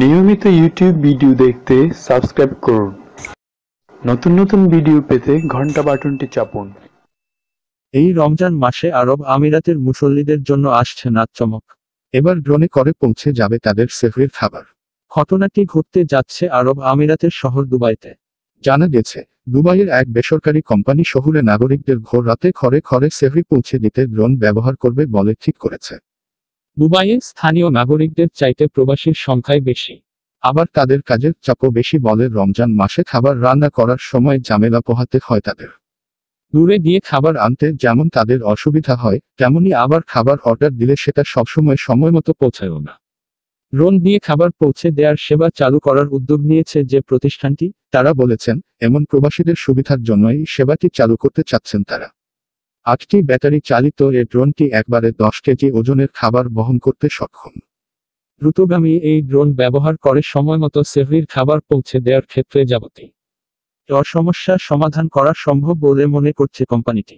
নিয়মিত YouTube video দেখতে subscribe করুন নতুন নতুন ভিডিও পেতে ঘন্টা বাটনটি চাপুন এই রমজান মাসে আরব আমিরাতের মুসল্লিদের জন্য আসছে চমক এবার ড্রোনে করে পৌঁছে যাবে তাদের সেফরের খাবার ঘটনাটি ঘটতে যাচ্ছে আরব আমিরাতের শহর দুবাইতে জানা গেছে দুবাইয়ের এক বেসরকারি কোম্পানি শহুরে নাগরিকদের ভোর রাতে ঘরে ঘরে সেহরি পৌঁছে দিতে ড্রোন ব্যবহার করবে বলে ঠিক করেছে দুবাইয়ে স্থানীয় নাগরিকদের চাইতে প্রবাসীর সংখ্যাই বেশি আবার তাদের কাজের চাপও বেশি বলে রমজান মাসে খাবার রান্না করার সময় ঝামেলা পোহাতে হয় তাদের দূরে গিয়ে খাবার আনতে যেমন তাদের অসুবিধা হয় তেমনি আবার খাবার অর্ডার দিলে সেটা সবসময় সময় মতো পৌঁছায়ও না রোন দিয়ে খাবার পৌঁছে দেওয়ার সেবা চালু করার উদ্যোগ নিয়েছে যে প্রতিষ্ঠানটি তারা বলেছেন এমন প্রবাসীদের সুবিধার জন্যই সেবাটি চালু করতে চাচ্ছেন তারা আটটি ব্যাটারি চালিত এ ড্রোনটি একবারে দশ কেজি ওজনের খাবার বহন করতে সক্ষম দ্রুতগামী এই ড্রোন ব্যবহার করে সময়মতো সেভির খাবার পৌঁছে দেওয়ার ক্ষেত্রে যাবতীয় সমস্যা সমাধান করা সম্ভব বলে মনে করছে কোম্পানিটি